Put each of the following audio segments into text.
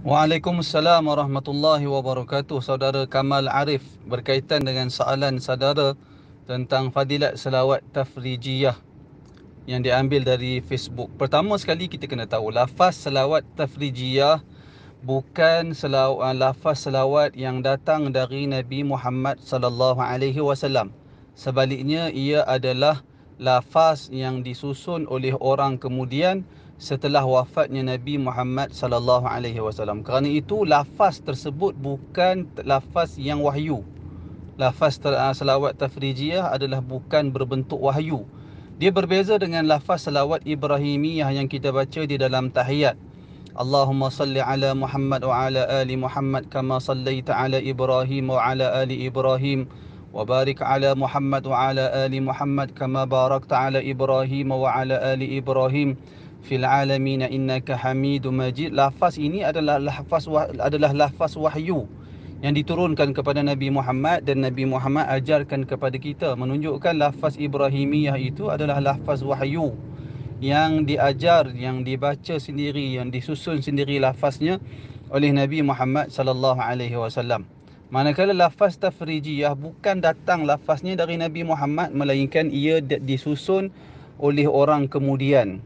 Waalaikumsalam warahmatullahi wabarakatuh Saudara Kamal Arif berkaitan dengan soalan saudara tentang fadilat selawat tafrijiyah yang diambil dari Facebook. Pertama sekali kita kena tahu lafaz selawat tafrijiyah bukan selawat ah, lafaz selawat yang datang dari Nabi Muhammad sallallahu alaihi wasallam. Sebaliknya ia adalah lafaz yang disusun oleh orang kemudian setelah wafatnya Nabi Muhammad sallallahu alaihi wasallam. Kerana itu lafaz tersebut bukan lafaz yang wahyu. Lafaz ah, selawat tafrijiyah adalah bukan berbentuk wahyu. Dia berbeza dengan lafaz selawat Ibrahimiyah yang kita baca di dalam tahiyat. Allahumma salli ala Muhammad wa ala ali Muhammad kama sallaita ala Ibrahim wa ala ali Ibrahim wa barik ala Muhammad wa ala ali Muhammad kama barakta ala Ibrahim wa ala ali Ibrahim. Wa fil alamin innaka hamidum majid lafaz ini adalah lafaz adalah lafaz wahyu yang diturunkan kepada Nabi Muhammad dan Nabi Muhammad ajarkan kepada kita menunjukkan lafaz ibrahimiyah itu adalah lafaz wahyu yang diajar yang dibaca sendiri yang disusun sendiri lafaznya oleh Nabi Muhammad sallallahu alaihi wasallam manakala lafaz tafrijiyah bukan datang lafaznya dari Nabi Muhammad melainkan ia disusun oleh orang kemudian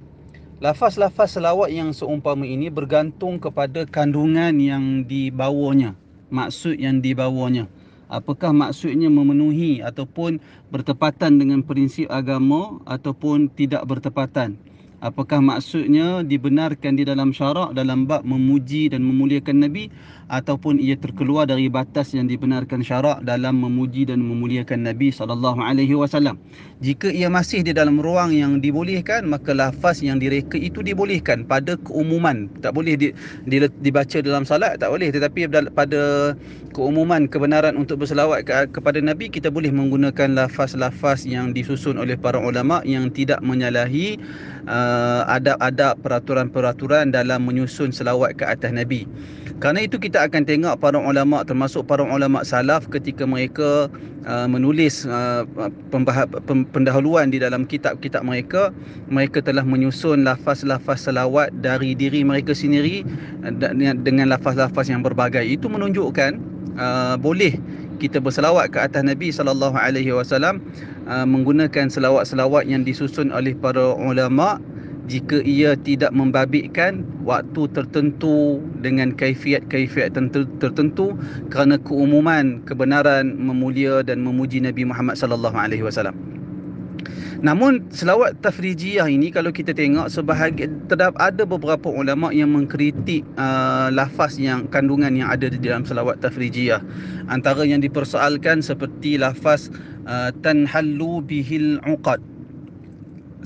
lafaz-lafaz selawat yang seumpama ini bergantung kepada kandungan yang dibawanya maksud yang dibawanya apakah maksudnya memenuhi ataupun bertepatan dengan prinsip agama ataupun tidak bertepatan apakah maksudnya dibenarkan di dalam syarak dalam bab memuji dan memuliakan nabi ataupun ia terkeluar dari batas yang dibenarkan syarak dalam memuji dan memuliakan nabi saw. jika ia masih di dalam ruang yang dibolehkan maka lafaz yang direka itu dibolehkan pada keumuman tak boleh di, di, dibaca dalam salat tak boleh tetapi pada keumuman kebenaran untuk berselawat ke, kepada nabi kita boleh menggunakan lafaz-lafaz yang disusun oleh para ulama yang tidak menyalahi uh, Uh, adab-adab peraturan-peraturan dalam menyusun selawat ke atas Nabi. Karena itu kita akan tengok para ulama termasuk para ulama salaf ketika mereka uh, menulis uh, pendahuluan di dalam kitab-kitab mereka, mereka telah menyusun lafaz-lafaz selawat dari diri mereka sendiri uh, dengan lafaz-lafaz yang berbagai. Itu menunjukkan uh, boleh kita berselawat ke atas Nabi sallallahu alaihi wasallam uh, menggunakan selawat-selawat yang disusun oleh para ulama jika ia tidak membabitkan waktu tertentu dengan kaifiat-kaifiat tertentu kerana keumuman kebenaran memulia dan memuji Nabi Muhammad sallallahu alaihi wasallam. Namun selawat tafrijiyah ini kalau kita tengok sebahagian terdapat ada beberapa ulama yang mengkritik uh, lafaz yang kandungan yang ada di dalam selawat tafrijiyah. Antara yang dipersoalkan seperti lafaz uh, tanhallu bihil uqad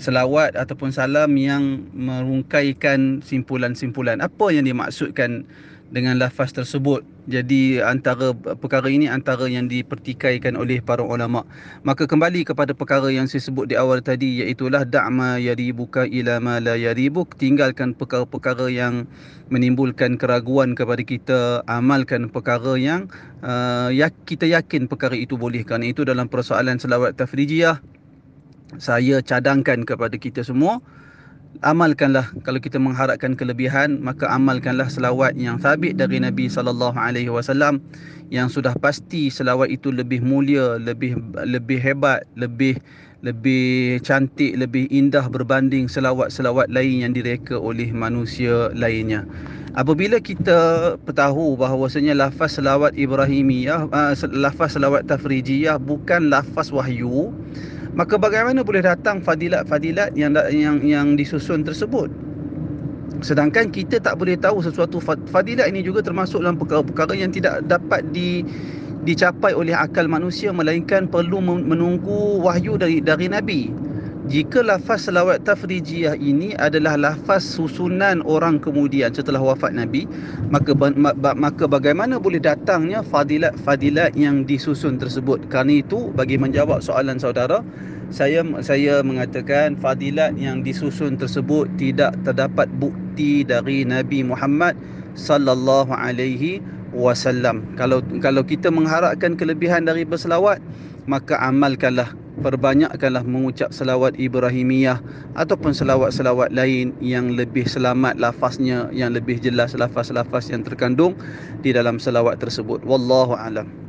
selawat ataupun salam yang merungkaikan simpulan-simpulan. Apa yang dimaksudkan dengan lafaz tersebut? Jadi antara perkara ini antara yang dipertikaikan oleh para ulama. Maka kembali kepada perkara yang saya sebut di awal tadi iaitu lah da'ma buka ila ma la yaribuk, tinggalkan perkara-perkara yang menimbulkan keraguan kepada kita, amalkan perkara yang uh, kita yakin perkara itu boleh kerana itu dalam persoalan selawat tafrijiyah saya cadangkan kepada kita semua amalkanlah kalau kita mengharapkan kelebihan maka amalkanlah selawat yang sabit dari Nabi sallallahu alaihi wasallam yang sudah pasti selawat itu lebih mulia lebih lebih hebat lebih lebih cantik lebih indah berbanding selawat-selawat lain yang direka oleh manusia lainnya apabila kita tahu bahawasanya lafaz selawat ibrahimiyah eh, lafaz selawat tafrijiyah bukan lafaz wahyu maka bagaimana boleh datang fadilat-fadilat yang yang yang disusun tersebut sedangkan kita tak boleh tahu sesuatu fadilat ini juga termasuk dalam perkara-perkara yang tidak dapat di dicapai oleh akal manusia melainkan perlu menunggu wahyu dari dari nabi jika lafaz selawat tafrijiyah ini adalah lafaz susunan orang kemudian setelah wafat Nabi, maka maka bagaimana boleh datangnya fadilat-fadilat yang disusun tersebut? Kerana itu bagi menjawab soalan saudara, saya saya mengatakan fadilat yang disusun tersebut tidak terdapat bukti dari Nabi Muhammad sallallahu alaihi wasallam. Kalau kalau kita mengharapkan kelebihan dari berselawat, maka amalkanlah perbanyakkanlah mengucap selawat Ibrahimiyah ataupun selawat-selawat lain yang lebih selamat lafaznya yang lebih jelas lafaz-lafaz yang terkandung di dalam selawat tersebut wallahu alam